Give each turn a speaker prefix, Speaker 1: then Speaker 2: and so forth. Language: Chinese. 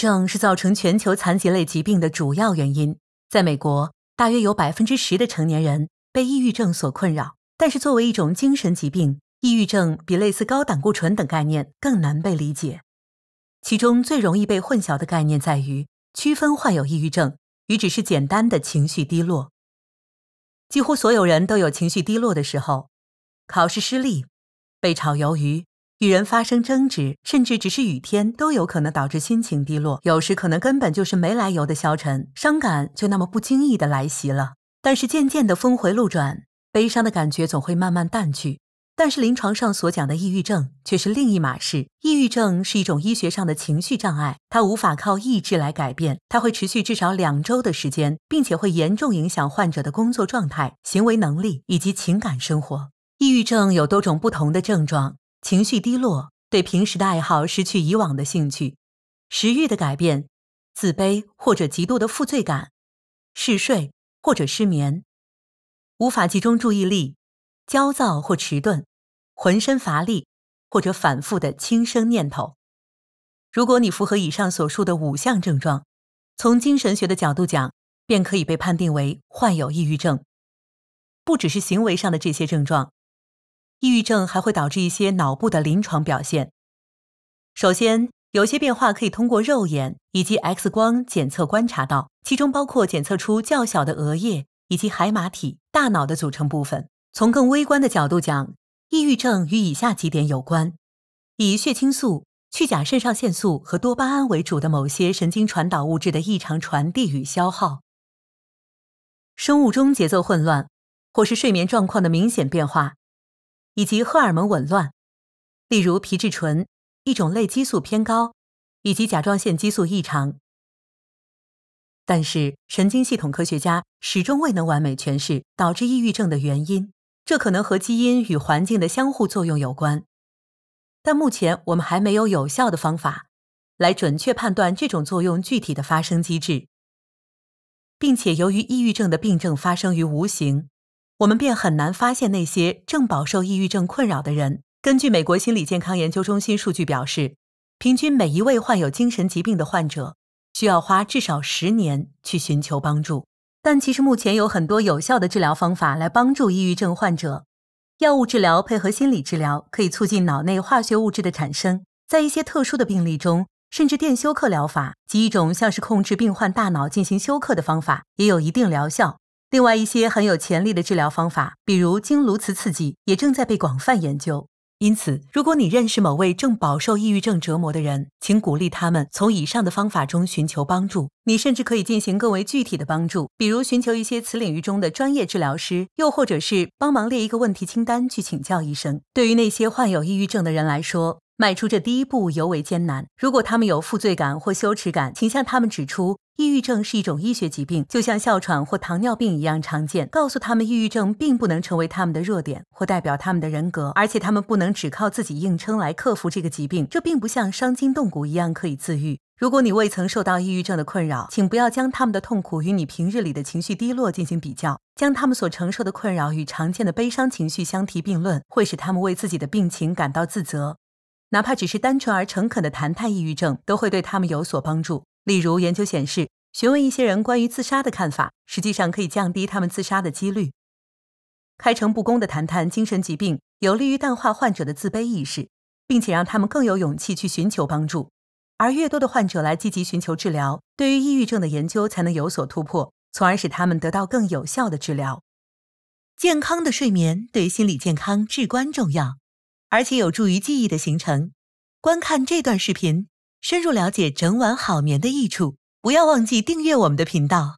Speaker 1: 症是造成全球残疾类疾病的主要原因。在美国，大约有百分之十的成年人被抑郁症所困扰。但是，作为一种精神疾病，抑郁症比类似高胆固醇等概念更难被理解。其中最容易被混淆的概念在于区分患有抑郁症与只是简单的情绪低落。几乎所有人都有情绪低落的时候：考试失利、被炒鱿鱼。与人发生争执，甚至只是雨天，都有可能导致心情低落。有时可能根本就是没来由的消沉、伤感，就那么不经意的来袭了。但是渐渐的峰回路转，悲伤的感觉总会慢慢淡去。但是临床上所讲的抑郁症却是另一码事。抑郁症是一种医学上的情绪障碍，它无法靠意志来改变，它会持续至少两周的时间，并且会严重影响患者的工作状态、行为能力以及情感生活。抑郁症有多种不同的症状。情绪低落，对平时的爱好失去以往的兴趣，食欲的改变，自卑或者极度的负罪感，嗜睡或者失眠，无法集中注意力，焦躁或迟钝，浑身乏力或者反复的轻生念头。如果你符合以上所述的五项症状，从精神学的角度讲，便可以被判定为患有抑郁症。不只是行为上的这些症状。抑郁症还会导致一些脑部的临床表现。首先，有些变化可以通过肉眼以及 X 光检测观察到，其中包括检测出较小的额叶以及海马体大脑的组成部分。从更微观的角度讲，抑郁症与以下几点有关：以血清素、去甲肾上腺素和多巴胺为主的某些神经传导物质的异常传递与消耗，生物钟节奏混乱，或是睡眠状况的明显变化。以及荷尔蒙紊乱，例如皮质醇一种类激素偏高，以及甲状腺激素异常。但是神经系统科学家始终未能完美诠释导致抑郁症的原因，这可能和基因与环境的相互作用有关。但目前我们还没有有效的方法来准确判断这种作用具体的发生机制，并且由于抑郁症的病症发生于无形。我们便很难发现那些正饱受抑郁症困扰的人。根据美国心理健康研究中心数据表示，平均每一位患有精神疾病的患者需要花至少十年去寻求帮助。但其实目前有很多有效的治疗方法来帮助抑郁症患者。药物治疗配合心理治疗可以促进脑内化学物质的产生，在一些特殊的病例中，甚至电休克疗法，及一种像是控制病患大脑进行休克的方法，也有一定疗效。另外一些很有潜力的治疗方法，比如经颅磁刺激，也正在被广泛研究。因此，如果你认识某位正饱受抑郁症折磨的人，请鼓励他们从以上的方法中寻求帮助。你甚至可以进行更为具体的帮助，比如寻求一些此领域中的专业治疗师，又或者是帮忙列一个问题清单去请教医生。对于那些患有抑郁症的人来说，迈出这第一步尤为艰难。如果他们有负罪感或羞耻感，请向他们指出，抑郁症是一种医学疾病，就像哮喘或糖尿病一样常见。告诉他们，抑郁症并不能成为他们的弱点或代表他们的人格，而且他们不能只靠自己硬撑来克服这个疾病，这并不像伤筋动骨一样可以自愈。如果你未曾受到抑郁症的困扰，请不要将他们的痛苦与你平日里的情绪低落进行比较，将他们所承受的困扰与常见的悲伤情绪相提并论，会使他们为自己的病情感到自责。哪怕只是单纯而诚恳的谈谈抑郁症，都会对他们有所帮助。例如，研究显示，询问一些人关于自杀的看法，实际上可以降低他们自杀的几率。开诚布公的谈谈精神疾病，有利于淡化患者的自卑意识，并且让他们更有勇气去寻求帮助。而越多的患者来积极寻求治疗，对于抑郁症的研究才能有所突破，从而使他们得到更有效的治疗。健康的睡眠对心理健康至关重要。而且有助于记忆的形成。观看这段视频，深入了解整晚好眠的益处。不要忘记订阅我们的频道。